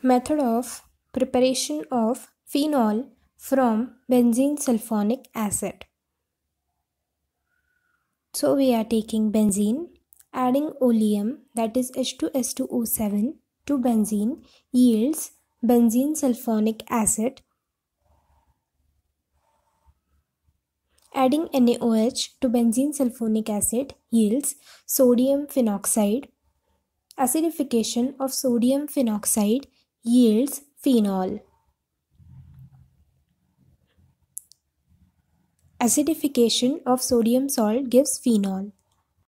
Method of preparation of phenol from benzene sulfonic acid. So we are taking benzene, adding oleum that is H2S2O7 to benzene yields benzene sulfonic acid. Adding NaOH to benzene sulfonic acid yields sodium phenoxide. Acidification of sodium phenoxide yields phenol. Acidification of sodium salt gives phenol.